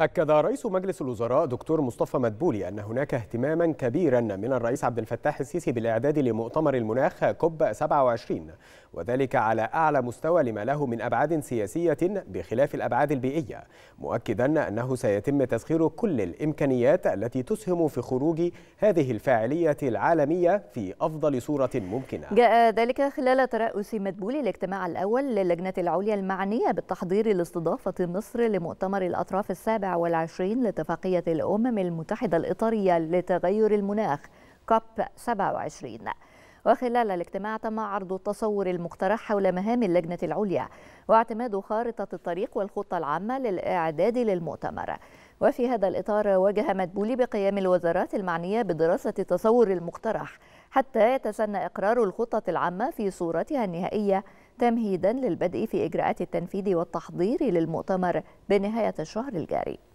أكد رئيس مجلس الوزراء دكتور مصطفى مدبولي أن هناك اهتماما كبيرا من الرئيس عبد الفتاح السيسي بالإعداد لمؤتمر المناخ كوب 27 وذلك على أعلى مستوى لما له من أبعاد سياسية بخلاف الأبعاد البيئية مؤكدا أنه سيتم تسخير كل الإمكانيات التي تسهم في خروج هذه الفاعلية العالمية في أفضل صورة ممكنة جاء ذلك خلال ترأس مدبولي الاجتماع الأول للجنة العليا المعنية بالتحضير لاستضافة مصر لمؤتمر الأطراف السابع السابع والعشرين لاتفاقية الأمم المتحدة الإطارية لتغير المناخ كوب 27 وخلال الاجتماع تم عرض التصور المقترح حول مهام اللجنة العليا واعتماد خارطة الطريق والخطة العامة للإعداد للمؤتمر وفي هذا الإطار واجه مدبولي بقيام الوزارات المعنية بدراسة التصور المقترح حتى يتسنى إقرار الخطة العامة في صورتها النهائية تمهيدا للبدء في إجراءات التنفيذ والتحضير للمؤتمر بنهاية الشهر الجاري